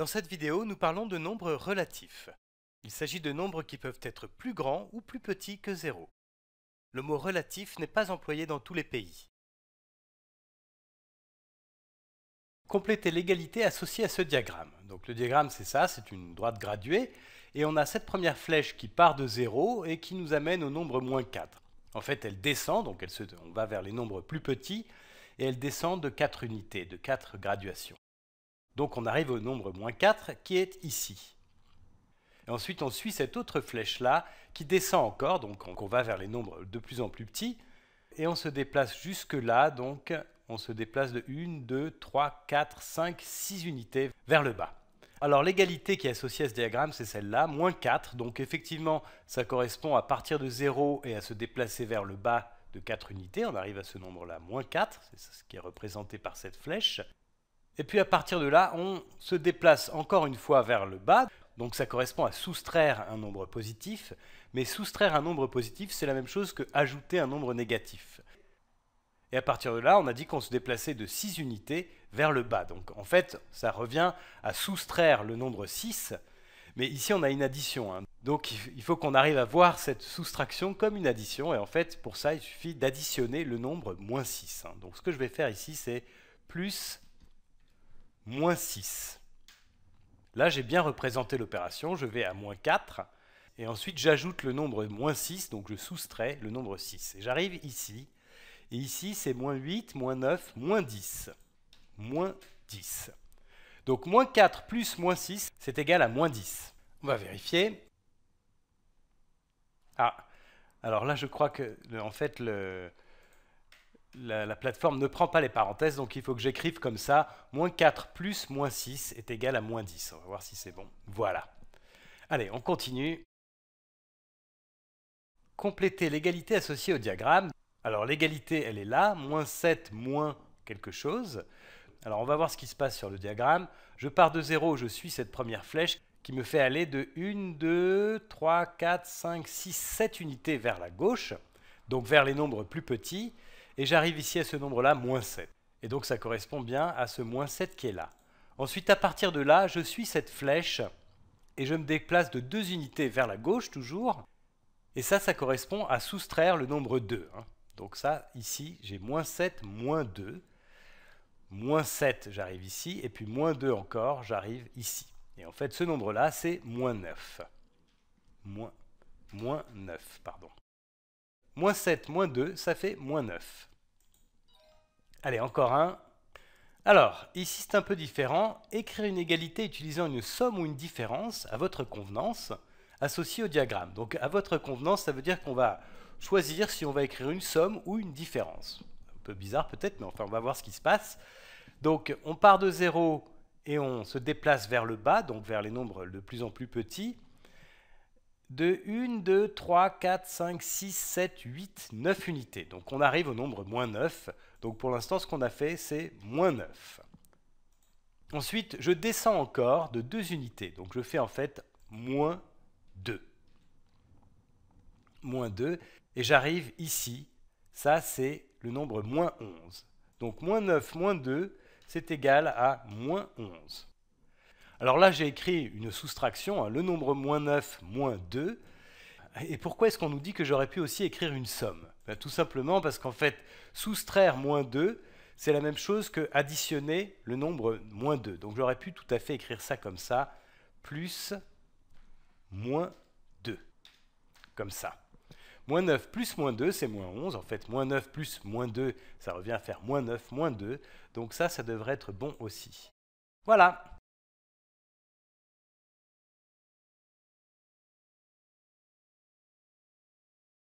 Dans cette vidéo, nous parlons de nombres relatifs. Il s'agit de nombres qui peuvent être plus grands ou plus petits que 0. Le mot relatif n'est pas employé dans tous les pays. Complétez l'égalité associée à ce diagramme. Donc le diagramme c'est ça, c'est une droite graduée, et on a cette première flèche qui part de 0 et qui nous amène au nombre moins 4. En fait elle descend, donc elle se, on va vers les nombres plus petits, et elle descend de 4 unités, de 4 graduations. Donc on arrive au nombre moins 4 qui est ici. ensuite on suit cette autre flèche-là qui descend encore, donc on va vers les nombres de plus en plus petits, et on se déplace jusque-là, donc on se déplace de 1, 2, 3, 4, 5, 6 unités vers le bas. Alors l'égalité qui est associée à ce diagramme, c'est celle-là, moins 4, donc effectivement ça correspond à partir de 0 et à se déplacer vers le bas de 4 unités, on arrive à ce nombre-là, moins 4, c'est ce qui est représenté par cette flèche. Et puis à partir de là, on se déplace encore une fois vers le bas. Donc ça correspond à soustraire un nombre positif. Mais soustraire un nombre positif, c'est la même chose que ajouter un nombre négatif. Et à partir de là, on a dit qu'on se déplaçait de 6 unités vers le bas. Donc en fait, ça revient à soustraire le nombre 6. Mais ici, on a une addition. Hein. Donc il faut qu'on arrive à voir cette soustraction comme une addition. Et en fait, pour ça, il suffit d'additionner le nombre moins 6. Hein. Donc ce que je vais faire ici, c'est plus moins 6. Là, j'ai bien représenté l'opération, je vais à moins 4, et ensuite j'ajoute le nombre moins 6, donc je soustrais le nombre 6. Et j'arrive ici, et ici c'est moins 8, moins 9, moins 10. Moins 10. Donc moins 4 plus moins 6, c'est égal à moins 10. On va vérifier. Ah, alors là je crois que en fait le, la, plateforme ne prend pas les parenthèses, donc il faut que j'écrive comme ça, moins 4 plus moins 6 est égal à moins 10. On va voir si c'est bon. Voilà. Allez, on continue. Compléter l'égalité associée au diagramme. Alors l'égalité, elle est là, moins 7 moins quelque chose. Alors on va voir ce qui se passe sur le diagramme. Je pars de 0, je suis cette première flèche qui me fait aller de 1, 2, 3, 4, 5, 6, 7 unités vers la gauche, donc vers les nombres plus petits et j'arrive ici à ce nombre-là, moins 7. Et donc ça correspond bien à ce moins 7 qui est là. Ensuite, à partir de là, je suis cette flèche et je me déplace de deux unités vers la gauche toujours. Et ça, ça correspond à soustraire le nombre 2. Hein. Donc ça, ici, j'ai moins 7, moins 2. Moins 7, j'arrive ici. Et puis moins 2 encore, j'arrive ici. Et en fait, ce nombre-là, c'est moins 9. moins 9, pardon. Moins 7, moins 2, ça fait moins 9. Allez, encore un. Alors, ici c'est un peu différent. Écrire une égalité utilisant une somme ou une différence à votre convenance associée au diagramme. Donc à votre convenance, ça veut dire qu'on va choisir si on va écrire une somme ou une différence. Un peu bizarre peut-être, mais enfin on va voir ce qui se passe. Donc on part de 0 et on se déplace vers le bas, donc vers les nombres de plus en plus petits de 1, 2, 3, 4, 5, 6, 7, 8, 9 unités. Donc on arrive au nombre moins 9. Donc pour l'instant, ce qu'on a fait, c'est moins 9. Ensuite, je descends encore de 2 unités. Donc je fais en fait moins 2. Moins 2. Et j'arrive ici. Ça, c'est le nombre moins 11. Donc moins 9, moins 2, c'est égal à moins 11. Alors là, j'ai écrit une soustraction, hein, le nombre moins 9 moins 2. Et pourquoi est-ce qu'on nous dit que j'aurais pu aussi écrire une somme ben, Tout simplement parce qu'en fait, soustraire moins 2, c'est la même chose que additionner le nombre moins 2. Donc j'aurais pu tout à fait écrire ça comme ça, plus moins 2, comme ça. Moins 9 plus moins 2, c'est moins 11. En fait, moins 9 plus moins 2, ça revient à faire moins 9 moins 2. Donc ça, ça devrait être bon aussi. Voilà